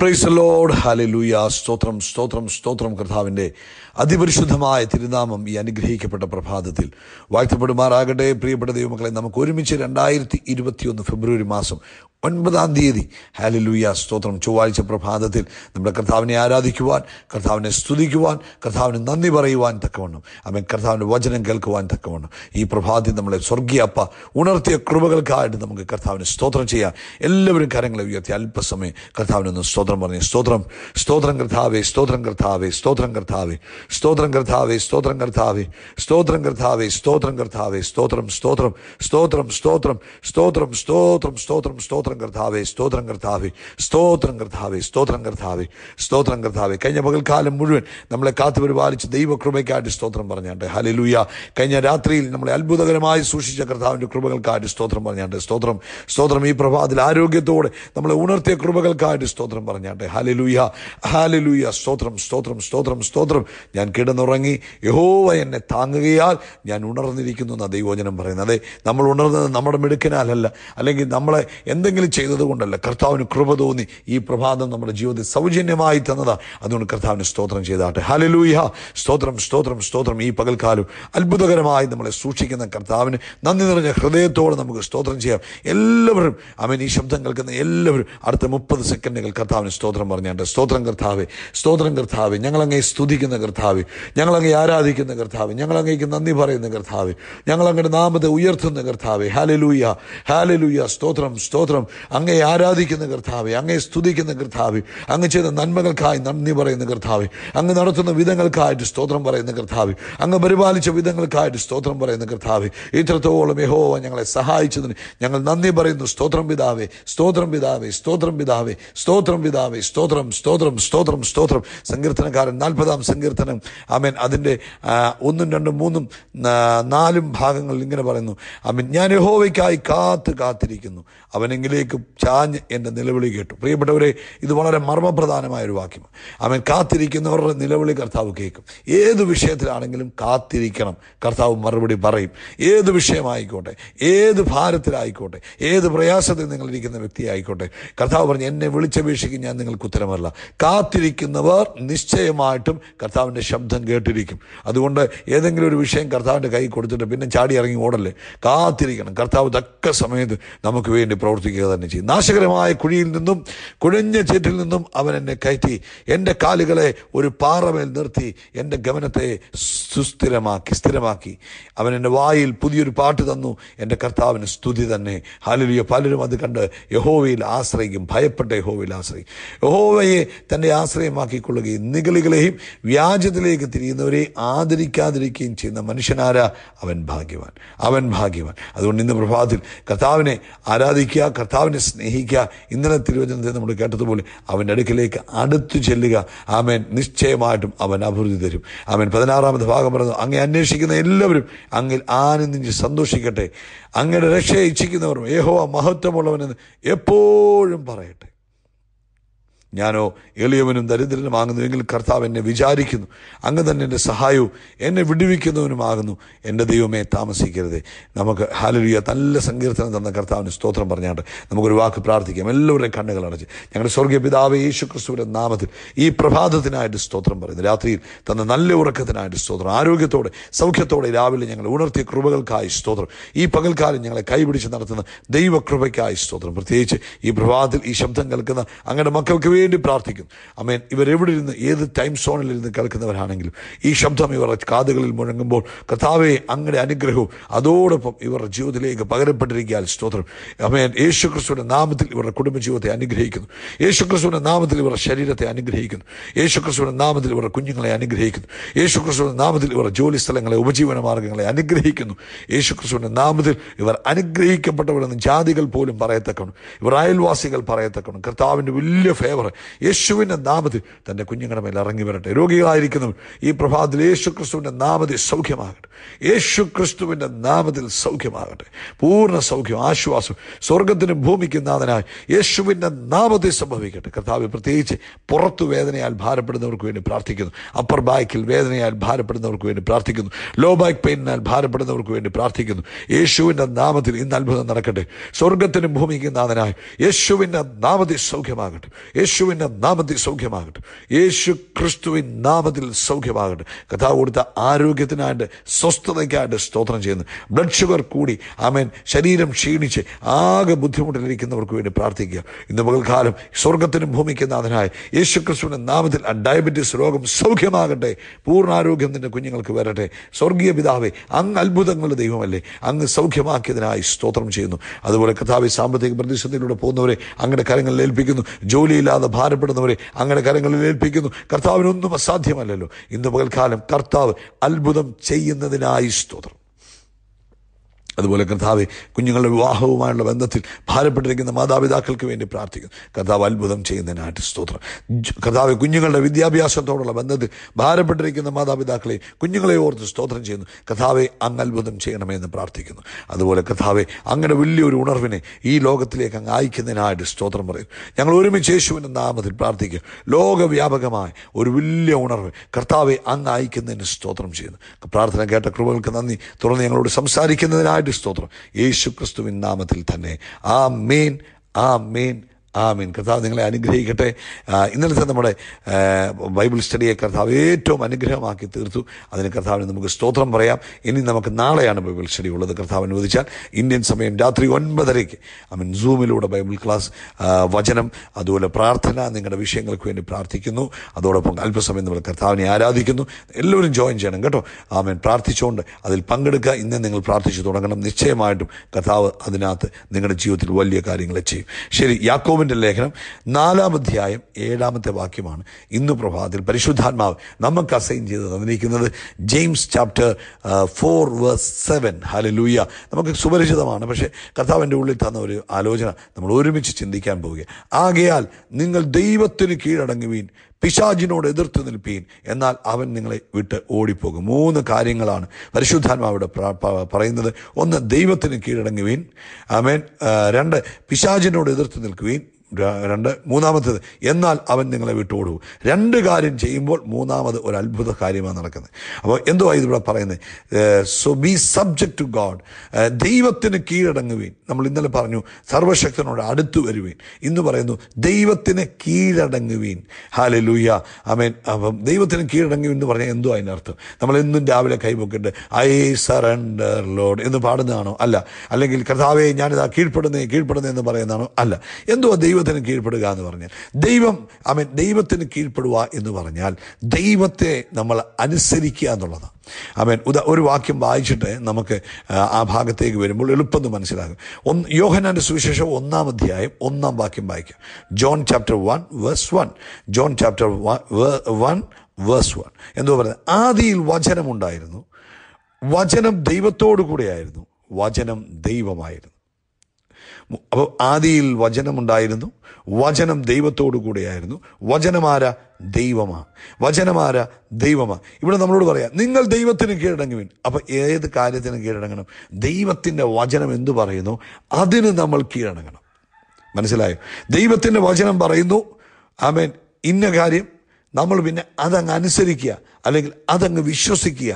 Price Lord hallelujah സ്തോത്രം സ്തോത്രം സ്തോത്രം കർത്താവിൻ്റെ അതിപരിശുദ്ധമായ തിരുനാമം ഈ അനുഗ്രഹിക്കപ്പെട്ട പ്രഭാതത്തിൽ വാഴ്ത്തപ്പെടുമാറാകട്ടെ പ്രിയപ്പെട്ട ദൈവമക്കളെ നമുക്ക് ഒരുമിച്ച് രണ്ടായിരത്തി ഇരുപത്തിയൊന്ന് ഫെബ്രുവരി മാസം ഒൻപതാം തീയതി ഹാലിലൂയ സ്തോത്രം ചൊവ്വാഴ്ച പ്രഭാതത്തിൽ നമ്മുടെ കർത്താവിനെ ആരാധിക്കുവാൻ കർത്താവിനെ സ്തുതിക്കുവാൻ കർത്താവിന് നന്ദി പറയുവാൻ തക്കവണ്ണം അവൻ കർത്താവിൻ്റെ വചനം കേൾക്കുവാൻ തക്കവണ്ണം ഈ പ്രഭാതത്തിൽ നമ്മളെ സ്വർഗീയ അപ്പ ഉണർത്തിയ കൃപകൾക്കായിട്ട് നമുക്ക് കർത്താവിനെ സ്തോത്രം ചെയ്യാം എല്ലാവരും കരങ്ങളെ ഉയർത്തി അല്പസമയം കർത്താവിനൊന്ന് സ്തോത്രം പറഞ്ഞു സ്തോത്രം സ്തോത്രം കർത്താവേ സ്തോത്രം കർത്താവേ സ്തോത്രം കർത്താവേ സ്തോത്രം കർത്താവേ സ്തോത്രം കർത്താവേ സ്തോത്രം കർത്താവേ സ്തോത്രം കർത്താവേ സ്തോത്രം സ്തോത്രം സ്തോത്രം സ്തോത്രം സ്തോത്രം സ്തോത്രം സ്തോത്രം സ്തോത്രം സ്തോത്രം കർത്താവേ സ്തോത്രം കർത്താവേ സ്തോത്രം കർത്താവേ സ്തോത്രം കർത്താവേ സ്തോത്രം കർത്താവേ കഴിഞ്ഞ പകൽക്കാലം മുഴുവൻ നമ്മളെ പരിപാലിച്ച് ദൈവകൃപയ്ക്കായിട്ട് സ്തോത്രം പറഞ്ഞാണ്ട് ഹലലൂയ കഴിഞ്ഞ രാത്രിയിൽ നമ്മളെ അത്ഭുതകരമായി സൂക്ഷിച്ച കർത്താവിൻ്റെ കൃപകൾക്കായിട്ട് സ്തോത്രം പറഞ്ഞാണ്ട് സ്തോത്രം സ്തോത്രം ഈ പ്രഭാതത്തിൽ ആരോഗ്യത്തോടെ നമ്മളെ ഉണർത്തിയ കൃപകൾക്കായിട്ട് സ്തോത്രം പറഞ്ഞാട്ടെ ഹലലൂയ ഹാലലൂയ സ്തോത്രം സ്തോത്രം സ്തോത്രം സ്തോത്രം ഞാൻ കിടന്നുറങ്ങി യഹോവ എന്നെ താങ്ങുകയാൽ ഞാൻ ഉണർന്നിരിക്കുന്നു എന്നാണ് ദൈവോചനം പറയുന്നത് നമ്മൾ ഉണർന്നത് നമ്മുടെ മിടുക്കനാലല്ല അല്ലെങ്കിൽ നമ്മളെ എന്തെങ്കിലും എന്തെങ്കിലും ചെയ്തതുകൊണ്ടല്ല കർത്താവിന് കൃപ തോന്നി ഈ പ്രഭാതം നമ്മുടെ ജീവിതത്തിൽ സൗജന്യമായി തന്നതാ അതുകൊണ്ട് കർത്താവിന് സ്തോത്രം ചെയ്താട്ടെ ഹലലൂയ സ്തോത്രം സ്തോത്രം സ്തോത്രം ഈ പകൽക്കാലം അത്ഭുതകരമായി നമ്മളെ സൂക്ഷിക്കുന്ന കർത്താവിന് നന്ദി നിറഞ്ഞ ഹൃദയത്തോടെ നമുക്ക് സ്തോത്രം ചെയ്യാം എല്ലാവരും അവൻ ഈ ശബ്ദം കേൾക്കുന്ന എല്ലാവരും അടുത്ത മുപ്പത് സെക്കൻഡുകൾ കർത്താവിന് സ്തോത്രം പറഞ്ഞാണ്ട് സ്തോത്രം കർത്താവ് സ്തോത്രം കർത്താവ് ഞങ്ങളങ്ങേ സ്തുതിക്കുന്ന കർത്താവ് ഞങ്ങളങ്ങേ ആരാധിക്കുന്ന കർത്താവ് ഞങ്ങളങ്ങേക്ക് നന്ദി പറയുന്ന കർത്താവ് ഞങ്ങളങ്ങയുടെ നാമത്തെ ഉയർത്തുന്ന കർത്താവ് ഹാലലൂയ ഹാലലൂയ സ്തോത്രം സ്തോത്രം അങ്ങേ ആരാധിക്കുന്ന കർത്താവെ അങ്ങേ സ്തുതിക്കുന്ന കർത്താവെ അങ്ങ് ചെയ്ത നന്മകൾക്കായി നന്ദി പറയുന്ന കർത്താവെ അങ്ങ് നടത്തുന്ന വിധങ്ങൾക്കായിട്ട് സ്തോത്രം പറയുന്ന കർത്താവെ അങ്ങ് പരിപാലിച്ച വിധങ്ങൾക്കായിട്ട് സ്തോത്രം പറയുന്ന കർത്താവെ ഇത്രത്തോളം യഹോവ ഞങ്ങളെ സഹായിച്ചതിന് ഞങ്ങൾ നന്ദി പറയുന്നു സ്തോത്രം പിതാവേ സ്തോത്രം പിതാവേ സ്തോത്രം പിതാവേ സ്തോത്രം പിതാവേ സ്തോത്രം സ്തോത്രം സ്തോത്രം സ്തോത്രം സങ്കീർത്തനക്കാരൻ നാൽപ്പതാം സങ്കീർത്തനം ആമേൻ അതിൻ്റെ ഒന്നും രണ്ടും മൂന്നും നാലും ഭാഗങ്ങളിൽ ഇങ്ങനെ പറയുന്നു ആമേൻ ഞാൻ യഹോവയ്ക്കായി കാത്ത് കാത്തിരിക്കുന്നു അവനെങ്കിലും മുമ്പിലേക്ക് ചാഞ്ഞ് എൻ്റെ നിലവിളി കേട്ടു പ്രിയപ്പെട്ടവരെ ഇത് വളരെ മർമ്മപ്രധാനമായ ഒരു വാക്യം അവൻ കാത്തിരിക്കുന്നവരുടെ നിലവിളി കർത്താവ് കേൾക്കും ഏത് വിഷയത്തിലാണെങ്കിലും കാത്തിരിക്കണം കർത്താവ് മറുപടി പറയും ഏത് വിഷയമായിക്കോട്ടെ ഏത് ഭാരത്തിലായിക്കോട്ടെ ഏത് പ്രയാസത്തിൽ നിങ്ങളിരിക്കുന്ന വ്യക്തിയായിക്കോട്ടെ കർത്താവ് പറഞ്ഞ് എന്നെ വിളിച്ചപേക്ഷിക്ക് ഞാൻ നിങ്ങൾക്ക് ഉത്തരമല്ല കാത്തിരിക്കുന്നവർ നിശ്ചയമായിട്ടും കർത്താവിൻ്റെ ശബ്ദം കേട്ടിരിക്കും അതുകൊണ്ട് ഏതെങ്കിലും ഒരു വിഷയം കർത്താവിൻ്റെ കൈ കൊടുത്തിട്ട് പിന്നെ ചാടി ഇറങ്ങി ഓടല്ലേ കാത്തിരിക്കണം കർത്താവ് തക്ക സമയത്ത് നമുക്ക് വേണ്ടി പ്രവർത്തിക്കുക തന്നെ ചെയ്യും നാശകരമായ കുഴിയിൽ നിന്നും കുഴഞ്ഞ ചേറ്റിൽ നിന്നും അവൻ എന്നെ കയറ്റി എൻ്റെ കാലുകളെ ഒരു പാറമേൽ നിർത്തി എൻ്റെ ഗമനത്തെ സുസ്ഥിരമാക്കി സ്ഥിരമാക്കി അവൻ എൻ്റെ വായിൽ പുതിയൊരു പാട്ട് തന്നു എൻ്റെ കർത്താവിന് സ്തുതി തന്നെ ഹാലുലിയ പലരും അത് കണ്ട് യഹോവയിൽ ആശ്രയിക്കും ഭയപ്പെട്ട യഹോവയിൽ ആശ്രയിക്കും യഹോവയെ തൻ്റെ ആശ്രയമാക്കിക്കൊള്ളുകയും നികളികളെയും വ്യാജത്തിലേക്ക് തിരിയുന്നവരെ ആദരിക്കാതിരിക്കുകയും ചെയ്യുന്ന മനുഷ്യനാരാ അവൻ ഭാഗ്യവാൻ അവൻ ഭാഗ്യവാൻ അതുകൊണ്ട് ഇന്ന് പ്രഭാതത്തിൽ കർത്താവിനെ ആരാധിക്കുക കർത്താവ് കർത്താവിനെ സ്നേഹിക്കുക ഇന്നലെ തിരുവചനത്തെ നമ്മൾ കേട്ടതുപോലെ അവൻ്റെ അടുക്കിലേക്ക് അടുത്തു ചെല്ലുക ആമേൻ നിശ്ചയമായിട്ടും അവൻ അഭിവൃദ്ധി തരും ആമേൻ പതിനാറാമത് ഭാഗം പറഞ്ഞു അങ്ങേ അന്വേഷിക്കുന്ന എല്ലാവരും അങ്ങിൽ ആനന്ദിച്ച് സന്തോഷിക്കട്ടെ അങ്ങയുടെ രക്ഷയെ ഇച്ഛിക്കുന്നവരും ഏഹോ മഹത്വമുള്ളവനെന്ന് എപ്പോഴും പറയട്ടെ ഞാനോ എളിയവനും ദരിദ്രനുമാകുന്നുവെങ്കിൽ കർത്താവ് എന്നെ വിചാരിക്കുന്നു അങ്ങ് തന്നെ എൻ്റെ സഹായവും എന്നെ വിടുവിക്കുന്നവനുമാകുന്നു എൻ്റെ ദൈവമേ താമസിക്കരുത് നമുക്ക് ഹാലലിയ നല്ല സങ്കീർത്തനം തന്ന കർത്താവിന് സ്തോത്രം പറഞ്ഞാണ്ട് നമുക്കൊരു വാക്ക് പ്രാർത്ഥിക്കാം എല്ലാവരുടെയും കണ്ണുകൾ അടച്ച് ഞങ്ങളുടെ സ്വർഗീയ പിതാവ് യേശു ക്രിസ്തുവിൻ്റെ നാമത്തിൽ ഈ പ്രഭാതത്തിനായിട്ട് സ്തോത്രം പറയുന്നു രാത്രിയിൽ തന്ന നല്ല ഉറക്കത്തിനായിട്ട് സ്തോത്രം ആരോഗ്യത്തോടെ സൗഖ്യത്തോടെ രാവിലെ ഞങ്ങൾ ഉണർത്തിയ കൃപകൾക്കായി സ്തോത്രം ഈ പകൽക്കാലം ഞങ്ങളെ കൈപിടിച്ച് നടത്തുന്ന ദൈവകൃപയ്ക്കായി സ്തോത്രം പ്രത്യേകിച്ച് ഈ പ്രഭാതത്തിൽ ഈ ശബ്ദം കേൾക്കുന്ന അങ്ങയുടെ മക്കൾക്ക് വേണ്ടി പ്രാർത്ഥിക്കും അമേൻ ഇവരെവിടെ ഇരുന്ന് ഏത് ടൈം സോണിൽ ഇരുന്ന് കേൾക്കുന്നവരാണെങ്കിലും ഈ ശബ്ദം ഇവരുടെ കാതുകളിൽ മുഴങ്ങുമ്പോൾ കർത്താവെ അങ്ങയുടെ അനുഗ്രഹവും അതോടൊപ്പം ഇവരുടെ ജീവിതത്തിലേക്ക് പകരപ്പെട്ടിരിക്കാൻ സ്തോത്രം അമേൻ യേശു ക്രിസ്തുവിൻ്റെ നാമത്തിൽ ഇവരുടെ കുടുംബജീവിതത്തെ അനുഗ്രഹിക്കുന്നു യേശു ക്രിസ്തുവിൻ്റെ നാമത്തിൽ ഇവരുടെ ശരീരത്തെ അനുഗ്രഹിക്കുന്നു യേശു ക്രിസ്തുവിൻ്റെ നാമത്തിൽ ഇവരുടെ കുഞ്ഞുങ്ങളെ അനുഗ്രഹിക്കുന്നു യേശു ക്രിസ്തുവിൻ്റെ നാമത്തിൽ ഇവരുടെ ജോലി സ്ഥലങ്ങളെ ഉപജീവന മാർഗങ്ങളെ അനുഗ്രഹിക്കുന്നു യേശു ക്രിസ്തുവിൻ്റെ നാമത്തിൽ ഇവർ അനുഗ്രഹിക്കപ്പെട്ടവരെന്ന് ജാതികൾ പോലും പറയത്തക്കണം ഇവർ അയൽവാസികൾ പറയത്തക്കണം കർത്താവിൻ്റെ വലിയ ഫേവർ കർത്താവ് യേശുവിൻ്റെ നാമത്തിൽ തൻ്റെ കുഞ്ഞുങ്ങളുടെ മേലെ ഇറങ്ങി വരട്ടെ രോഗികളായിരിക്കുന്നു ഈ പ്രഭാതത്തിൽ യേശു ക്രിസ്തുവിൻ്റെ നാമത്തിൽ സൗഖ്യമാകട്ടെ യേശു ക്രിസ്തുവിൻ്റെ നാമത്തിൽ സൗഖ്യമാകട്ടെ പൂർണ്ണ സൗഖ്യം ആശ്വാസം സ്വർഗത്തിന് ഭൂമിക്ക് നാഥനായി യേശുവിൻ്റെ നാമത്തിൽ സംഭവിക്കട്ടെ കർത്താവ് പ്രത്യേകിച്ച് പുറത്തു വേദനയാൽ ഭാരപ്പെടുന്നവർക്ക് വേണ്ടി പ്രാർത്ഥിക്കുന്നു അപ്പർ ബാക്കിൽ വേദനയാൽ ഭാരപ്പെടുന്നവർക്ക് വേണ്ടി പ്രാർത്ഥിക്കുന്നു ലോ ബാക്ക് പെയിനിനാൽ ഭാരപ്പെടുന്നവർക്ക് വേണ്ടി പ്രാർത്ഥിക്കുന്നു യേശുവിൻ്റെ നാമത്തിൽ ഇന്ന് അത്ഭുതം നടക്കട്ടെ സ്വർഗത്തിന് ഭൂമിക്കും നാഥനായി യേശുവിൻ്റെ നാമത്തിൽ സൗഖ്യമാകട്ടെ യേശു യേശുവിൻ്റെ നാമത്തിൽ സൗഖ്യമാകട്ടെ യേശു ക്രിസ്തുവിൻ നാമത്തിൽ സൗഖ്യമാകട്ടെ കഥാവ് കൊടുത്ത ആരോഗ്യത്തിനായിട്ട് സ്വസ്ഥതയ്ക്കായിട്ട് സ്തോത്രം ചെയ്യുന്നു ബ്ലഡ് ഷുഗർ കൂടി ആമേൻ ശരീരം ക്ഷീണിച്ച് ആകെ ബുദ്ധിമുട്ടിലിരിക്കുന്നവർക്ക് വേണ്ടി പ്രാർത്ഥിക്കുക ഇന്ന് മുകൾക്കാലം സ്വർഗത്തിനും ഭൂമിക്കുന്ന അതിനായി യേശു ക്രിസ്തുവിൻ്റെ നാമത്തിൽ ആ ഡയബറ്റീസ് രോഗം സൗഖ്യമാകട്ടെ പൂർണ്ണ ആരോഗ്യം കുഞ്ഞുങ്ങൾക്ക് വരട്ടെ സ്വർഗീയ പിതാവേ അങ്ങ് അത്ഭുതങ്ങളുടെ ദൈവമല്ലേ അങ്ങ് സൗഖ്യമാക്കിയതിനായി സ്തോത്രം ചെയ്യുന്നു അതുപോലെ കഥാവി സാമ്പത്തിക പ്രതിസന്ധിയിലൂടെ പോകുന്നവരെ അങ്ങനെ കാര്യങ്ങൾ ഏൽപ്പിക്കുന്നു ജോലിയില്ലാതെ ഭാരപ്പെടുന്നവരെ അങ്ങനെ കരങ്ങളിൽ ഏൽപ്പിക്കുന്നു കർത്താവിനൊന്നും അസാധ്യമല്ലല്ലോ ഇന്ന് പകൽക്കാലം കർത്താവ് അത്ഭുതം ചെയ്യുന്നതിനായി സ്തോത്രം അതുപോലെ കർത്താവ് കുഞ്ഞുങ്ങളുടെ വിവാഹവുമായുള്ള ബന്ധത്തിൽ ഭാരപ്പെട്ടിരിക്കുന്ന മാതാപിതാക്കൾക്ക് വേണ്ടി പ്രാർത്ഥിക്കുന്നു കർത്താവ് അത്ഭുതം ചെയ്യുന്നതിനായിട്ട് സ്തോത്രം കർത്താവ് കുഞ്ഞുങ്ങളുടെ വിദ്യാഭ്യാസത്തോടുള്ള ബന്ധത്തിൽ ഭാരപ്പെട്ടിരിക്കുന്ന മാതാപിതാക്കളെ കുഞ്ഞുങ്ങളെ ഓർത്ത് സ്തോത്രം ചെയ്യുന്നു കഥാവെ അങ്ങ് അത്ഭുതം ചെയ്യണമേ എന്ന് പ്രാർത്ഥിക്കുന്നു അതുപോലെ കഥാവെ അങ്ങനെ വലിയൊരു ഉണർവിനെ ഈ ലോകത്തിലേക്ക് അങ്ങ് അയക്കുന്നതിനായിട്ട് സ്തോത്രം പറയുന്നു ഞങ്ങൾ ഒരുമിച്ച് യേശുവിൻ്റെ നാമത്തിൽ പ്രാർത്ഥിക്കും ലോകവ്യാപകമായ ഒരു വലിയ ഉണർവ് കർത്താവെ അങ്ങ് അയക്കുന്നതിന് സ്തോത്രം ചെയ്യുന്നു പ്രാർത്ഥന കേട്ട കൃപകൾക്ക് നന്ദി തുടർന്ന് ഞങ്ങളോട് സംസാരിക്കുന്നതിനായിട്ട് സ്തോത്രം യേശു ക്രിസ്തുവിൻ നാമത്തിൽ തന്നെ ആ മീൻ ആ മീൻ മീൻ കർത്താവ് നിങ്ങളെ അനുഗ്രഹിക്കട്ടെ ഇന്നലത്തെ നമ്മുടെ ബൈബിൾ സ്റ്റഡിയെ കർത്താവ് ഏറ്റവും അനുഗ്രഹമാക്കി തീർത്തു അതിന് കർത്താവിന് നമുക്ക് സ്തോത്രം പറയാം ഇനി നമുക്ക് നാളെയാണ് ബൈബിൾ സ്റ്റഡി ഉള്ളത് കർത്താവ് അനുവദിച്ചാൽ ഇന്ത്യൻ സമയം രാത്രി ഒൻപതരയ്ക്ക് ഐ മീൻ സൂമിലൂടെ ബൈബിൾ ക്ലാസ് വചനം അതുപോലെ പ്രാർത്ഥന നിങ്ങളുടെ വിഷയങ്ങൾക്ക് വേണ്ടി പ്രാർത്ഥിക്കുന്നു അതോടൊപ്പം അല്പസമയം നമ്മൾ കർത്താവിനെ ആരാധിക്കുന്നു എല്ലാവരും ജോയിൻ ചെയ്യണം കേട്ടോ മീൻ പ്രാർത്ഥിച്ചുകൊണ്ട് അതിൽ പങ്കെടുക്കുക ഇന്ന് നിങ്ങൾ പ്രാർത്ഥിച്ചു തുടങ്ങണം നിശ്ചയമായിട്ടും കർത്താവ് അതിനകത്ത് നിങ്ങളുടെ ജീവിതത്തിൽ വലിയ കാര്യങ്ങൾ ചെയ്യും ശരി യാക്കോബ് യോബിൻ്റെ ലേഖനം നാലാം അധ്യായം ഏഴാമത്തെ വാക്യമാണ് ഇന്ന് പ്രഭാതത്തിൽ പരിശുദ്ധാത്മാവ് നമുക്ക് അസൈൻ ചെയ്ത് തന്നിരിക്കുന്നത് James chapter four verse seven ഹലലൂയ നമുക്ക് സുപരിചിതമാണ് പക്ഷേ കഥാവിൻ്റെ ഉള്ളിൽ തന്ന ഒരു ആലോചന നമ്മൾ ഒരുമിച്ച് ചിന്തിക്കാൻ പോവുക ആകയാൽ നിങ്ങൾ ദൈവത്തിന് കീഴടങ്ങുവീൻ പിശാജിനോട് എതിർത്ത് നിൽപ്പീൻ എന്നാൽ അവൻ നിങ്ങളെ വിട്ട് ഓടിപ്പോകും മൂന്ന് കാര്യങ്ങളാണ് പരിശുദ്ധാത്മാവിടെ പറയുന്നത് ഒന്ന് ദൈവത്തിന് കീഴടങ്ങുവീൻ ആമേൻ രണ്ട് പിശാജിനോട് എതിർത്ത് നിൽക്കുവീൻ രണ്ട് മൂന്നാമത്തേത് എന്നാൽ അവൻ നിങ്ങളെ വിട്ടുകൊടുക്കും രണ്ട് കാര്യം ചെയ്യുമ്പോൾ മൂന്നാമത് ഒരു അത്ഭുത കാര്യമാണ് നടക്കുന്നത് അപ്പോൾ എന്തോ ഇതിവിടെ പറയുന്നത് so be subject to God ദൈവത്തിന് കീഴടങ്ങുവീൻ നമ്മൾ ഇന്നലെ പറഞ്ഞു സർവശക്തനോട് അടുത്തു വരുവീൻ ഇന്ന് പറയുന്നു ദൈവത്തിന് കീഴടങ്ങുവീൻ ഹാലെ ലൂയ അമേൻ അപ്പം ദൈവത്തിന് കീഴടങ്ങുവീൻ എന്ന് പറഞ്ഞാൽ എന്തോ അതിനർത്ഥം നമ്മൾ എന്നും രാവിലെ കൈപൊക്കിട്ട് ഐ സറണ്ടർ ലോഡ് എന്ന് പാടുന്നതാണോ അല്ല അല്ലെങ്കിൽ കഥാവേ ഞാനിതാ കീഴ്പ്പെടുന്നേ കീഴ്പ്പെടുന്നേ എന്ന് പറയുന്നതാണോ അല്ല എന്തോ ദൈവം ദൈവത്തിന് കീഴ്പ്പെടുക എന്ന് പറഞ്ഞാൽ ദൈവം ഐ മീൻ ദൈവത്തിന് കീഴ്പ്പെടുക എന്ന് പറഞ്ഞാൽ ദൈവത്തെ നമ്മൾ അനുസരിക്കുക എന്നുള്ളതാണ് അവൻ ഉദാ ഒരു വാക്യം വായിച്ചിട്ട് നമുക്ക് ആ ഭാഗത്തേക്ക് വരുമ്പോൾ എളുപ്പം മനസ്സിലാകും ഒന്ന് യോഹനാൻ്റെ സുവിശേഷം ഒന്നാം അധ്യായം ഒന്നാം വാക്യം വായിക്കാം John chapter one verse one John chapter one verse one എന്തോ പറയുന്നത് ആദിയിൽ വചനമുണ്ടായിരുന്നു വചനം ദൈവത്തോടു കൂടെയായിരുന്നു വചനം ദൈവമായിരുന്നു അപ്പോൾ ആദിയിൽ വചനമുണ്ടായിരുന്നു വചനം ദൈവത്തോടു കൂടെയായിരുന്നു വചനമാര ദൈവമാ വചനമാര ദൈവമാ ഇവിടെ നമ്മളോട് പറയാം നിങ്ങൾ ദൈവത്തിന് കീഴടങ്ങുവിൻ അപ്പം ഏത് കാര്യത്തിന് കീഴടങ്ങണം ദൈവത്തിൻ്റെ വചനം എന്തു പറയുന്നു അതിന് നമ്മൾ കീഴടങ്ങണം മനസ്സിലായോ ദൈവത്തിൻ്റെ വചനം പറയുന്നു ആമേൻ ഇന്ന കാര്യം നമ്മൾ പിന്നെ അതങ്ങ് അനുസരിക്കുക അല്ലെങ്കിൽ അതങ്ങ് വിശ്വസിക്കുക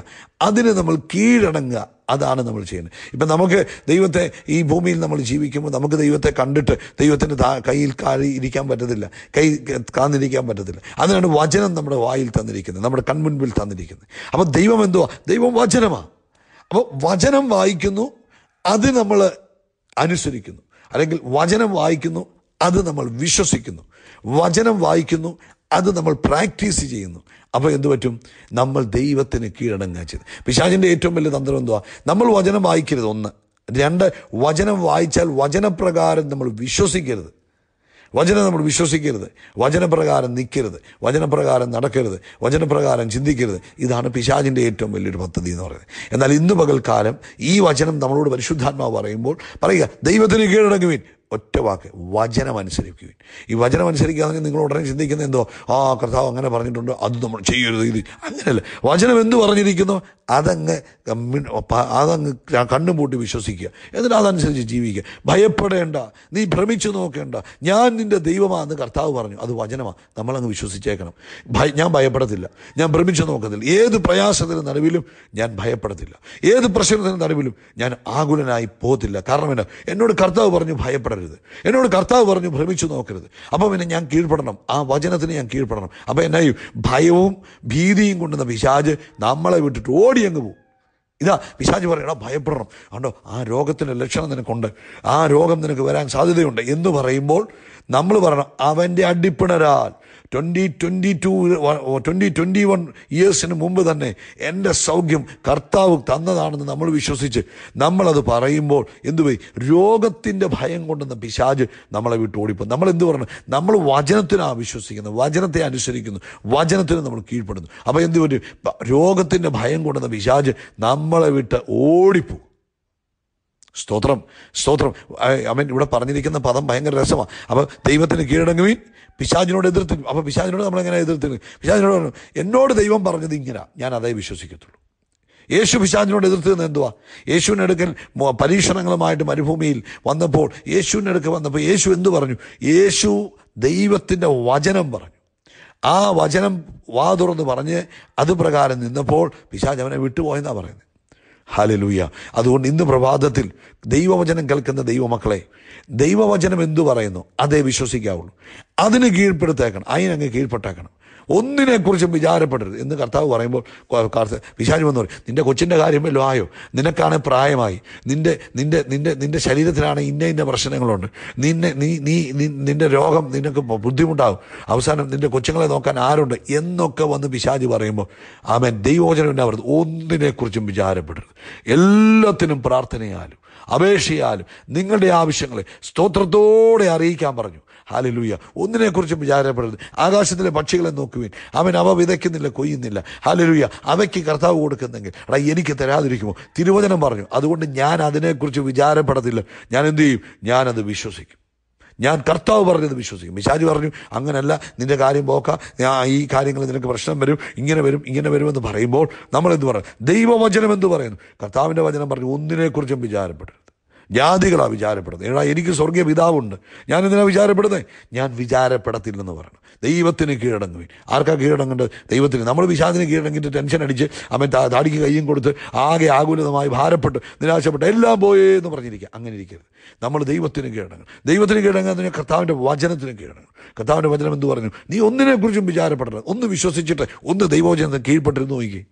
അതിന് നമ്മൾ കീഴടങ്ങുക അതാണ് നമ്മൾ ചെയ്യുന്നത് ഇപ്പം നമുക്ക് ദൈവത്തെ ഈ ഭൂമിയിൽ നമ്മൾ ജീവിക്കുമ്പോൾ നമുക്ക് ദൈവത്തെ കണ്ടിട്ട് ദൈവത്തിൻ്റെ കയ്യിൽ കാലി ഇരിക്കാൻ പറ്റത്തില്ല കൈ കാന്നിരിക്കാൻ പറ്റത്തില്ല അതിനാണ് വചനം നമ്മുടെ വായിൽ തന്നിരിക്കുന്നത് നമ്മുടെ കൺമുൻപിൽ തന്നിരിക്കുന്നത് അപ്പം ദൈവം എന്തുവാ ദൈവം വചനമാണ് അപ്പോൾ വചനം വായിക്കുന്നു അത് നമ്മൾ അനുസരിക്കുന്നു അല്ലെങ്കിൽ വചനം വായിക്കുന്നു അത് നമ്മൾ വിശ്വസിക്കുന്നു വചനം വായിക്കുന്നു അത് നമ്മൾ പ്രാക്ടീസ് ചെയ്യുന്നു അപ്പോൾ എന്തു പറ്റും നമ്മൾ ദൈവത്തിന് കീഴടങ്ങുക ചെയ്തു പിശാചിൻ്റെ ഏറ്റവും വലിയ തന്ത്രം എന്തുവാ നമ്മൾ വചനം വായിക്കരുത് ഒന്ന് രണ്ട് വചനം വായിച്ചാൽ വചനപ്രകാരം നമ്മൾ വിശ്വസിക്കരുത് വചനം നമ്മൾ വിശ്വസിക്കരുത് വചനപ്രകാരം നിൽക്കരുത് വചനപ്രകാരം നടക്കരുത് വചനപ്രകാരം ചിന്തിക്കരുത് ഇതാണ് പിശാചിൻ്റെ ഏറ്റവും വലിയൊരു പദ്ധതി എന്ന് പറയുന്നത് എന്നാൽ ഇന്ന് പകൽക്കാലം ഈ വചനം നമ്മളോട് പരിശുദ്ധാത്മാവ് പറയുമ്പോൾ പറയുക ദൈവത്തിന് കീഴടങ്ങുവിൻ ഒറ്റ വാക്ക് വചനം അനുസരിക്കുവിൻ ഈ വചനം അനുസരിക്കുകയാണെങ്കിൽ നിങ്ങൾ ഉടനെ ചിന്തിക്കുന്നത് എന്തോ ആ കർത്താവ് അങ്ങനെ പറഞ്ഞിട്ടുണ്ട് അത് നമ്മൾ ചെയ്യരുത് ഇത് അങ്ങനെയല്ല വചനം എന്ത് പറഞ്ഞിരിക്കുന്നു അതങ്ങ് അതങ്ങ് കണ്ണും പൂട്ടി വിശ്വസിക്കുക എന്നിട്ട് അതനുസരിച്ച് ജീവിക്കുക ഭയപ്പെടേണ്ട നീ ഭ്രമിച്ചു നോക്കേണ്ട ഞാൻ നിൻ്റെ ദൈവമാണെന്ന് കർത്താവ് പറഞ്ഞു അത് വചനമാണ് നമ്മളങ്ങ് വിശ്വസിച്ചേക്കണം ഭയ ഞാൻ ഭയപ്പെടത്തില്ല ഞാൻ ഭ്രമിച്ചു നോക്കത്തില്ല ഏത് പ്രയാസത്തിന് നടുവിലും ഞാൻ ഭയപ്പെടത്തില്ല ഏത് പ്രശ്നത്തിന് നടുവിലും ഞാൻ ആകുലനായി പോകത്തില്ല കാരണം എന്നോട് കർത്താവ് പറഞ്ഞു ഭയപ്പെടരുത് വാഴരുത് എന്നോട് കർത്താവ് പറഞ്ഞു ഭ്രമിച്ചു നോക്കരുത് അപ്പോൾ പിന്നെ ഞാൻ കീഴ്പ്പെടണം ആ വചനത്തിന് ഞാൻ കീഴ്പ്പെടണം അപ്പോൾ എന്നായി ഭയവും ഭീതിയും കൊണ്ടുവന്ന പിശാജ് നമ്മളെ വിട്ടിട്ട് ഓടിയങ്ങ് പോകും ഇതാ പിശാജ് പറയണം ഭയപ്പെടണം കണ്ടോ ആ രോഗത്തിൻ്റെ ലക്ഷണം നിനക്കുണ്ട് ആ രോഗം നിനക്ക് വരാൻ സാധ്യതയുണ്ട് എന്ന് പറയുമ്പോൾ നമ്മൾ പറയണം അവൻ്റെ അടിപ്പിണരാൽ twenty twenty two twenty twenty one ഇയേഴ്സിന് മുമ്പ് തന്നെ എൻ്റെ സൗഖ്യം കർത്താവ് തന്നതാണെന്ന് നമ്മൾ വിശ്വസിച്ച് നമ്മളത് പറയുമ്പോൾ എന്തുപോയി രോഗത്തിൻ്റെ ഭയം കൊണ്ടെന്ന പിശാജ് നമ്മളെ വിട്ട് ഓടിപ്പോ നമ്മൾ എന്ത് പറഞ്ഞു നമ്മൾ വചനത്തിനാണ് വിശ്വസിക്കുന്നത് വചനത്തെ അനുസരിക്കുന്നു വചനത്തിന് നമ്മൾ കീഴ്പ്പെടുന്നു അപ്പോൾ എന്ത് പറ്റും രോഗത്തിൻ്റെ ഭയം കൊണ്ടെന്ന പിശാജ് നമ്മളെ വിട്ട് ഓടിപ്പോ സ്തോത്രം സ്തോത്രം അവൻ ഇവിടെ പറഞ്ഞിരിക്കുന്ന പദം ഭയങ്കര രസമാണ് അപ്പോൾ ദൈവത്തിന് കീഴടങ്ങുവിൻ പിശാചിനോട് എതിർത്തി അപ്പോൾ പിശാചിനോട് നമ്മളെങ്ങനെ എതിർത്തിരുന്നു പിശാചിനോട് പറഞ്ഞു എന്നോട് ദൈവം പറഞ്ഞത് ഇങ്ങനെ ഞാൻ അതേ വിശ്വസിക്കത്തുള്ളൂ യേശു പിശാചിനോട് എതിർത്തിരുന്നത് എന്തുവാ യേശുവിനടുക്കൽ പരീക്ഷണങ്ങളുമായിട്ട് മരുഭൂമിയിൽ വന്നപ്പോൾ യേശുവിനടുക്ക് വന്നപ്പോൾ യേശു എന്തു പറഞ്ഞു യേശു ദൈവത്തിൻ്റെ വചനം പറഞ്ഞു ആ വചനം വാ തുറന്ന് പറഞ്ഞ് അതുപ്രകാരം നിന്നപ്പോൾ പിശാജ് അവനെ വിട്ടുപോയെന്നാണ് പറയുന്നത് ഹാലലൂയ അതുകൊണ്ട് ഇന്ന് പ്രഭാതത്തിൽ ദൈവവചനം കേൾക്കുന്ന ദൈവമക്കളെ ദൈവവചനം എന്തു പറയുന്നു അതേ വിശ്വസിക്കാവുള്ളൂ അതിന് കീഴ്പ്പെടുത്തേക്കണം അതിനങ്ങ് കീഴ്പ്പെട്ടേക്കണം ഒന്നിനെക്കുറിച്ചും വിചാരപ്പെടരുത് എന്ന് കർത്താവ് പറയുമ്പോൾ വിശാരി വന്നു പറയും നിന്റെ കൊച്ചിൻ്റെ കാര്യമല്ലോ ആയോ നിനക്കാണ് പ്രായമായി നിന്റെ നിന്റെ നിന്റെ നിന്റെ ശരീരത്തിലാണ് ഇന്ന ഇന്ന പ്രശ്നങ്ങളുണ്ട് നിന്നെ നീ നീ നിന്റെ രോഗം നിനക്ക് ബുദ്ധിമുട്ടാകും അവസാനം നിന്റെ കൊച്ചുങ്ങളെ നോക്കാൻ ആരുണ്ട് എന്നൊക്കെ വന്ന് പിശാജി പറയുമ്പോൾ ആമൻ ദൈവോചനം ഉണ്ടാവരുത് പറയുന്നത് ഒന്നിനെക്കുറിച്ചും വിചാരപ്പെടരുത് എല്ലാത്തിനും പ്രാർത്ഥനയാലും അപേക്ഷയാലും നിങ്ങളുടെ ആവശ്യങ്ങളെ സ്തോത്രത്തോടെ അറിയിക്കാൻ പറഞ്ഞു ഹാലലൂയ ഒന്നിനെക്കുറിച്ചും വിചാരപ്പെടരുത് ആകാശത്തിലെ പക്ഷികളെ നോക്കുവിൻ അവൻ അവ വിതയ്ക്കുന്നില്ല കൊയ്യുന്നില്ല ഹാലിലൂയ അവയ്ക്ക് കർത്താവ് കൊടുക്കുന്നെങ്കിൽ എടാ എനിക്ക് തരാതിരിക്കുമോ തിരുവചനം പറഞ്ഞു അതുകൊണ്ട് ഞാൻ അതിനെക്കുറിച്ച് വിചാരപ്പെടത്തില്ല ഞാൻ എന്തു ചെയ്യും ഞാനത് വിശ്വസിക്കും ഞാൻ കർത്താവ് പറഞ്ഞത് വിശ്വസിക്കും വിശാജി പറഞ്ഞു അങ്ങനല്ല നിന്റെ കാര്യം പോക്ക ഈ കാര്യങ്ങൾ നിനക്ക് പ്രശ്നം വരും ഇങ്ങനെ വരും ഇങ്ങനെ വരുമെന്ന് പറയുമ്പോൾ നമ്മൾ എന്ത് പറയും ദൈവവചനം എന്ന് പറയുന്നു കർത്താവിൻ്റെ വചനം പറഞ്ഞു ഒന്നിനെക്കുറിച്ചും വിചാരപ്പെടരുത് ജാതികളാണ് വിചാരപ്പെടുന്നത് എടാ എനിക്ക് സ്വർഗീയ പിതാവുണ്ട് ഞാൻ എന്തിനാണ് വിചാരപ്പെടുന്നത് ഞാൻ വിചാരപ്പെടത്തില്ലെന്ന് പറഞ്ഞു ദൈവത്തിന് കീഴടങ്ങുവിൻ ആർക്കാ കീഴടങ്ങേണ്ടത് ദൈവത്തിന് നമ്മൾ വിശാദിന് കീഴടങ്ങിയിട്ട് ടെൻഷൻ അടിച്ച് അവൻ താടിക്ക് കയ്യും കൊടുത്ത് ആകെ ആകുലതമായി ഭാരപ്പെട്ട് നിരാശപ്പെട്ട് എല്ലാം പോയേ എന്ന് പറഞ്ഞിരിക്കുക അങ്ങനെ ഇരിക്കരുത് നമ്മൾ ദൈവത്തിന് കീഴടങ്ങും ദൈവത്തിന് കീഴടങ്ങുക കർത്താവിൻ്റെ വചനത്തിന് കീഴടങ്ങും കർത്താവിൻ്റെ വചനം എന്ന് പറഞ്ഞു നീ ഒന്നിനെക്കുറിച്ചും വിചാരപ്പെടണം ഒന്ന് വിശ്വസിച്ചിട്ട് ഒന്ന് ദൈവവചനത്തിന് കീഴ്പ്പെട്ടിരുന്നു നോക്കി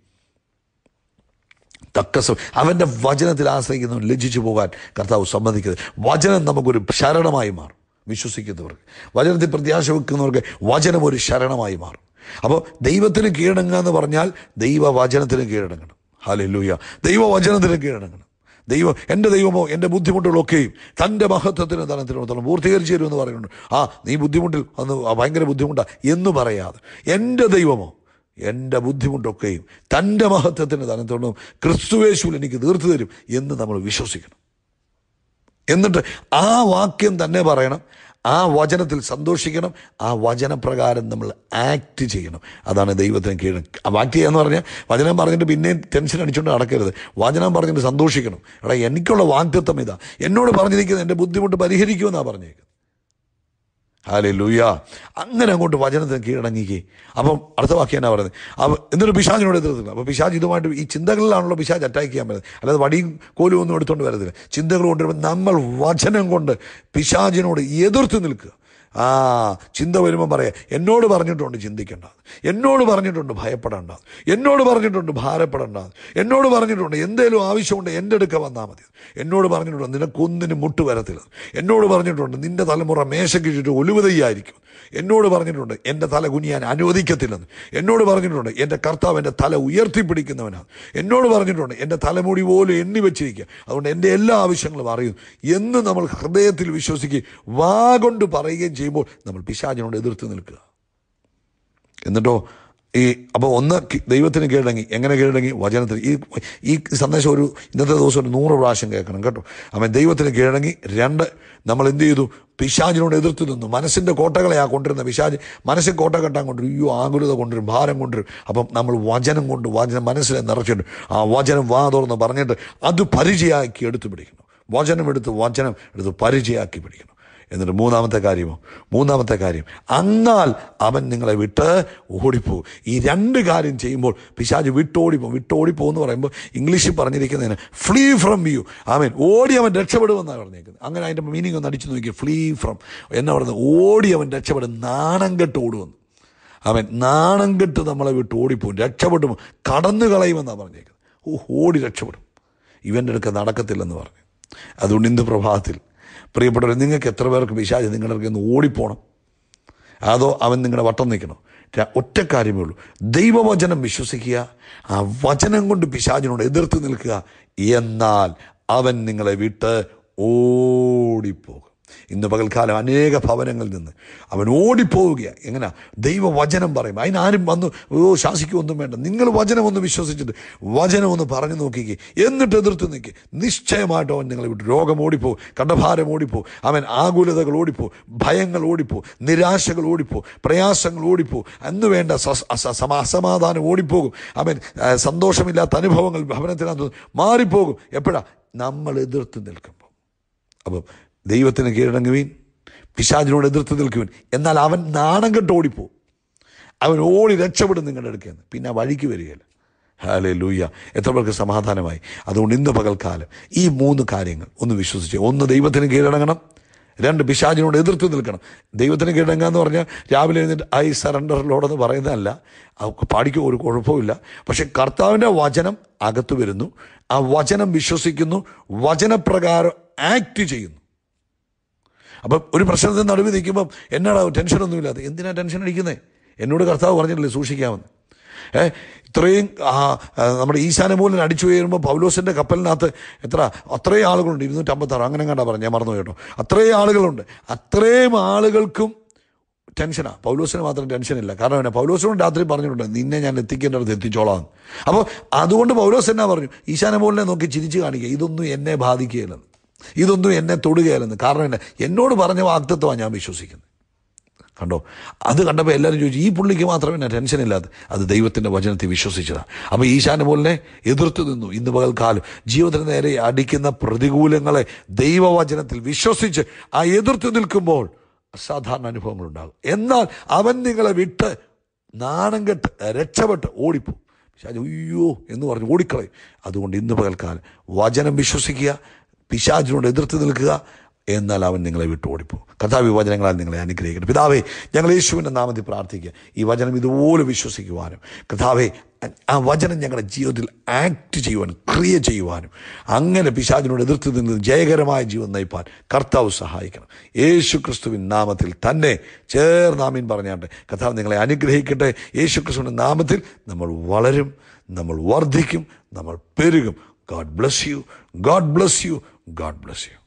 തക്ക സമയം അവൻ്റെ വചനത്തിൽ ആശ്രയിക്കുന്നവൻ ലജ്ജിച്ചു പോകാൻ കർത്താവ് സമ്മതിക്കുന്നത് വചനം നമുക്കൊരു ശരണമായി മാറും വിശ്വസിക്കുന്നവർക്ക് വചനത്തിൽ പ്രത്യാശ വെക്കുന്നവർക്ക് വചനം ഒരു ശരണമായി മാറും അപ്പോൾ ദൈവത്തിന് കീഴടങ്ങുക എന്ന് പറഞ്ഞാൽ ദൈവവചനത്തിന് കീഴടങ്ങണം ഹാലല്ലൂയ ദൈവവചനത്തിന് കീഴടങ്ങണം ദൈവം എൻ്റെ ദൈവമോ എൻ്റെ ബുദ്ധിമുട്ടുകളൊക്കെയും തൻ്റെ മഹത്വത്തിന് ധനത്തിനോ പൂർത്തീകരിച്ചു തരുമെന്ന് പറയുന്നുണ്ട് ആ നീ ബുദ്ധിമുട്ടിൽ അന്ന് ഭയങ്കര ബുദ്ധിമുട്ടാണ് എന്ന് പറയാതെ എൻ്റെ ദൈവമോ എൻ്റെ ബുദ്ധിമുട്ടൊക്കെയും തൻ്റെ മഹത്വത്തിൻ്റെ ധനത്തോടും ക്രിസ്തുവേശുവിൽ എനിക്ക് തീർത്തു തരും എന്ന് നമ്മൾ വിശ്വസിക്കണം എന്നിട്ട് ആ വാക്യം തന്നെ പറയണം ആ വചനത്തിൽ സന്തോഷിക്കണം ആ വചനപ്രകാരം നമ്മൾ ആക്ട് ചെയ്യണം അതാണ് ദൈവത്തിന് കീഴ് ആക്ട് ചെയ്യാന്ന് പറഞ്ഞാൽ വചനം പറഞ്ഞിട്ട് പിന്നെയും ടെൻഷൻ അടിച്ചുകൊണ്ട് നടക്കരുത് വചനം പറഞ്ഞിട്ട് സന്തോഷിക്കണം എടാ എനിക്കുള്ള വാഗ്ദത്വം ഇതാ എന്നോട് പറഞ്ഞിരിക്കുന്നത് എൻ്റെ ബുദ്ധിമുട്ട് പരിഹരിക്കുമെന്നാണ് പറഞ്ഞേക്കുന്നത് ഹാലേ ലൂയ അങ്ങനെ അങ്ങോട്ട് വചനത്തിന് കീഴടങ്ങിക്കേ അപ്പം അടുത്ത വാക്യം എന്നാ പറയുന്നത് അപ്പം എന്നിട്ട് പിശാജിനോട് എതിർത്തില്ല അപ്പോൾ പിശാജ് ഇതുമായിട്ട് ഈ ചിന്തകളിലാണല്ലോ പിശാജ് അറ്റാക്ക് ചെയ്യാൻ പറ്റുന്നത് അല്ലാതെ വടിയും കോലും ഒന്നും എടുത്തുകൊണ്ട് വരത്തില്ല ചിന്തകൾ കൊണ്ടുവരുമ്പോൾ നമ്മൾ വചനം കൊണ്ട് പിശാജിനോട് എതിർത്ത് നിൽക്കുക ആ ചിന്ത വരുമ്പോൾ പറയാം എന്നോട് പറഞ്ഞിട്ടുണ്ട് ചിന്തിക്കേണ്ട എന്നോട് പറഞ്ഞിട്ടുണ്ട് ഭയപ്പെടേണ്ട എന്നോട് പറഞ്ഞിട്ടുണ്ട് ഭാരപ്പെടേണ്ട എന്നോട് പറഞ്ഞിട്ടുണ്ട് എന്തേലും ആവശ്യമുണ്ട് എൻ്റെ അടുക്ക വന്നാൽ മതി എന്നോട് പറഞ്ഞിട്ടുണ്ട് നിനക്കൊന്നിനും മുട്ട് വരത്തില്ല എന്നോട് പറഞ്ഞിട്ടുണ്ട് നിൻ്റെ തലമുറ മേശം കിട്ടിയിട്ട് ഒലുവതയായിരിക്കും എന്നോട് പറഞ്ഞിട്ടുണ്ട് എൻ്റെ തല കുനിയാൻ അനുവദിക്കത്തില്ലെന്ന് എന്നോട് പറഞ്ഞിട്ടുണ്ട് എൻ്റെ കർത്താവ് എൻ്റെ തല ഉയർത്തിപ്പിടിക്കുന്നവനാണ് എന്നോട് പറഞ്ഞിട്ടുണ്ട് എൻ്റെ തലമുടി പോലും എണ്ണി വെച്ചിരിക്കുക അതുകൊണ്ട് എൻ്റെ എല്ലാ ആവശ്യങ്ങളും അറിയും എന്ന് നമ്മൾ ഹൃദയത്തിൽ വിശ്വസിക്കുകയും വാ കൊണ്ട് പറയുകയും ചെയ്യുമ്പോൾ നമ്മൾ പിശാചിനോട് എതിർത്ത് നിൽക്കുക എന്നിട്ടോ ഈ അപ്പോൾ ഒന്ന് ദൈവത്തിന് കീഴടങ്ങി എങ്ങനെ കീഴടങ്ങി വചനത്തിന് ഈ ഈ സന്ദേശം ഒരു ഇന്നത്തെ ദിവസം ഒരു നൂറ് പ്രാവശ്യം കേൾക്കണം കേട്ടോ അമ്മ ദൈവത്തിന് കീഴടങ്ങി രണ്ട് നമ്മൾ എന്ത് ചെയ്തു പിശാചിനോട് എതിർത്ത് നിന്നു മനസ്സിൻ്റെ ആ കൊണ്ടിരുന്ന പിശാജ് മനസ്സിൽ കോട്ട കെട്ടാൻ കൊണ്ടുവരും അയ്യോ ആകുലത കൊണ്ടുവരും ഭാരം കൊണ്ടുവരും അപ്പം നമ്മൾ വചനം കൊണ്ട് വചനം മനസ്സിനെ നിറച്ചിട്ട് ആ വചനം വാ തുറന്ന് പറഞ്ഞിട്ട് അത് പരിചയമാക്കി എടുത്തു പിടിക്കണം വചനം എടുത്ത് വചനം എടുത്ത് പരിചയമാക്കി പിടിക്കണം എന്നിട്ട് മൂന്നാമത്തെ കാര്യമോ മൂന്നാമത്തെ കാര്യം എന്നാൽ അവൻ നിങ്ങളെ വിട്ട് ഓടിപ്പോവും ഈ രണ്ട് കാര്യം ചെയ്യുമ്പോൾ പിശാജ് വിട്ടോടിപ്പോവും വിട്ടോടിപ്പോവും എന്ന് പറയുമ്പോൾ ഇംഗ്ലീഷിൽ പറഞ്ഞിരിക്കുന്നതിന് ഫ്ലീ ഫ്രം യു ആമേൻ ഓടി അവൻ രക്ഷപ്പെടുമെന്നാണ് പറഞ്ഞേക്കുന്നത് അങ്ങനെ അതിൻ്റെ മീനിങ് ഒന്ന് അടിച്ചു നോക്കി ഫ്ലീ ഫ്രം എന്നാ പറയുന്നത് ഓടി അവൻ രക്ഷപ്പെടും നാണം കെട്ട് ഓടുമെന്ന് അവൻ നാണം കെട്ട് നമ്മളെ വിട്ട് ഓടിപ്പോവും രക്ഷപ്പെടും കടന്നു കളയുമെന്നാണ് പറഞ്ഞേക്കുന്നത് ഓ ഓടി രക്ഷപ്പെടും ഇവൻ്റെ അടുക്ക നടക്കത്തില്ലെന്ന് പറഞ്ഞു അതുകൊണ്ട് ഇന്ന് പ്രഭാതത്തിൽ പ്രിയപ്പെട്ടവർ നിങ്ങൾക്ക് എത്ര പേർക്ക് പിശാജ് നിങ്ങളുടെ നിന്ന് ഓടിപ്പോണം അതോ അവൻ നിങ്ങളുടെ വട്ടം നിൽക്കണം ഒറ്റ കാര്യമേ ഉള്ളൂ ദൈവവചനം വിശ്വസിക്കുക ആ വചനം കൊണ്ട് പിശാജിനോട് എതിർത്ത് നിൽക്കുക എന്നാൽ അവൻ നിങ്ങളെ വിട്ട് ഓടിപ്പോകും ഇന്ന് പകൽക്കാലം അനേക ഭവനങ്ങളിൽ നിന്ന് അവൻ ഓടിപ്പോവുകയാണ് എങ്ങനെ ദൈവവചനം പറയും അതിനാരും വന്ന് ഓ ശാസിക്കുമൊന്നും വേണ്ട നിങ്ങൾ വചനമൊന്ന് വിശ്വസിച്ചിട്ട് വചനമൊന്ന് പറഞ്ഞു നോക്കിക്കുക എന്നിട്ട് എതിർത്ത് നിൽക്കുക നിശ്ചയമായിട്ടും അവൻ നിങ്ങളെ വിട്ട് രോഗം ഓടിപ്പോ കടഭാരം ഓടിപ്പോ അവൻ ആകുലതകൾ ഓടിപ്പോ ഭയങ്ങൾ ഓടിപ്പോ നിരാശകൾ ഓടിപ്പോ പ്രയാസങ്ങൾ ഓടിപ്പോ അന്ന് വേണ്ട അസമാധാനം ഓടിപ്പോകും അവൻ സന്തോഷമില്ലാത്ത അനുഭവങ്ങൾ ഭവനത്തിനകത്ത് മാറിപ്പോകും എപ്പോഴാണ് നമ്മൾ എതിർത്ത് നിൽക്കുമ്പോൾ അപ്പം ദൈവത്തിന് കീഴടങ്ങുവീൻ പിശാചിനോട് എതിർത്ത് നിൽക്കുവിൻ എന്നാൽ അവൻ നാണം കെട്ട് ഓടിപ്പോവും അവൻ ഓടി രക്ഷപ്പെടും നിങ്ങളുടെ അടുക്കയെന്ന് പിന്നെ വഴിക്ക് വരികയില്ല ഹാലേ ലൂയ്യ എത്ര പേർക്ക് സമാധാനമായി അതുകൊണ്ട് ഇന്ന് പകൽക്കാലം ഈ മൂന്ന് കാര്യങ്ങൾ ഒന്ന് വിശ്വസിച്ച് ഒന്ന് ദൈവത്തിന് കീഴടങ്ങണം രണ്ട് പിശാചിനോട് എതിർത്ത് നിൽക്കണം ദൈവത്തിന് കീഴടങ്ങുക എന്ന് പറഞ്ഞാൽ രാവിലെ എഴുന്നിട്ട് ഐ സറണ്ടർ പറയുന്നതല്ല അവർക്ക് പാടിക്കോ ഒരു കുഴപ്പമില്ല പക്ഷെ കർത്താവിൻ്റെ വചനം അകത്തു വരുന്നു ആ വചനം വിശ്വസിക്കുന്നു വചനപ്രകാരം ആക്ട് ചെയ്യുന്നു അപ്പം ഒരു പ്രശ്നത്തിൽ നടുവ് നിൽക്കുമ്പം എന്നാടാ ടെൻഷനൊന്നും ഇല്ലാതെ എന്തിനാ ടെൻഷൻ അടിക്കുന്നത് എന്നോട് കർത്താവ് പറഞ്ഞിട്ടില്ല സൂക്ഷിക്കാമെന്ന് ഏ ഇത്രയും നമ്മുടെ ഈശാനമൂലൻ അടിച്ചു ഉയരുമ്പോൾ പൗലോസിൻ്റെ കപ്പലിനകത്ത് എത്ര അത്രയും ആളുകളുണ്ട് ഇരുന്നൂറ്റമ്പത്താറ് അങ്ങനെ കണ്ടാ പറഞ്ഞു ഞാൻ മറന്നു കേട്ടോ അത്രയും ആളുകളുണ്ട് അത്രയും ആളുകൾക്കും ടെൻഷനാണ് പൗലോസിന് മാത്രം ടെൻഷനില്ല കാരണം എന്നാ പൗലോസിനോട് രാത്രി പറഞ്ഞിട്ടുണ്ട് നിന്നെ ഞാൻ എത്തിക്കേണ്ടടുത്ത് എത്തിച്ചോളാം അപ്പോൾ അതുകൊണ്ട് പൗലോസ് എന്നാ പറഞ്ഞു ഈശാന ഈശാനമൂലിനെ നോക്കി ചിരിച്ചു കാണിക്കുക ഇതൊന്നും എന്നെ ബാധിക്കുകയില്ലെന്ന് ഇതൊന്നും എന്നെ തൊടുകയല്ലെന്ന് കാരണം എന്നെ എന്നോട് പറഞ്ഞ വാക്തത്വമാണ് ഞാൻ വിശ്വസിക്കുന്നത് കണ്ടോ അത് കണ്ടപ്പോൾ എല്ലാവരും ചോദിച്ചു ഈ പുള്ളിക്ക് മാത്രമേ എന്നെ ടെൻഷൻ ഇല്ലാതെ അത് ദൈവത്തിൻ്റെ വചനത്തിൽ വിശ്വസിച്ചതാണ് അപ്പോൾ ഈശാന പോലെ എതിർത്ത് നിന്നു ഇന്ന് പകൽക്കാലം ജീവിതത്തിന് നേരെ അടിക്കുന്ന പ്രതികൂലങ്ങളെ ദൈവവചനത്തിൽ വിശ്വസിച്ച് ആ എതിർത്ത് നിൽക്കുമ്പോൾ അസാധാരണ അനുഭവങ്ങളുണ്ടാകും എന്നാൽ അവൻ നിങ്ങളെ വിട്ട് നാണം കെട്ട് രക്ഷപ്പെട്ട് ഓടിപ്പോ അയ്യോ എന്ന് പറഞ്ഞ് ഓടിക്കളയും അതുകൊണ്ട് ഇന്ന് പകൽക്കാലം വചനം വിശ്വസിക്കുക പിശാചിനോട് എതിർത്ത് നിൽക്കുക എന്നാൽ അവൻ നിങ്ങളെ വിട്ടുപോടിപ്പോകും കഥാവിവചനങ്ങളാൽ നിങ്ങളെ അനുഗ്രഹിക്കട്ടെ പിതാവേ ഞങ്ങൾ യേശുവിൻ്റെ നാമത്തിൽ പ്രാർത്ഥിക്കുക ഈ വചനം ഇതുപോലെ വിശ്വസിക്കുവാനും കഥാവേ ആ വചനം ഞങ്ങളുടെ ജീവിതത്തിൽ ആക്ട് ചെയ്യുവാനും ക്രിയ ചെയ്യുവാനും അങ്ങനെ പിശാചിനോട് എതിർത്ത് നിന്ന് ജയകരമായ ജീവൻ നയിപ്പാൻ കർത്താവ് സഹായിക്കണം യേശു ക്രിസ്തുവിൻ നാമത്തിൽ തന്നെ ചേർന്നാമിൻ പറഞ്ഞാട്ടെ കഥാവ് നിങ്ങളെ അനുഗ്രഹിക്കട്ടെ യേശു ക്രിസ്തുവിൻ്റെ നാമത്തിൽ നമ്മൾ വളരും നമ്മൾ വർദ്ധിക്കും നമ്മൾ പെരുകും God bless you. God bless you. God bless you.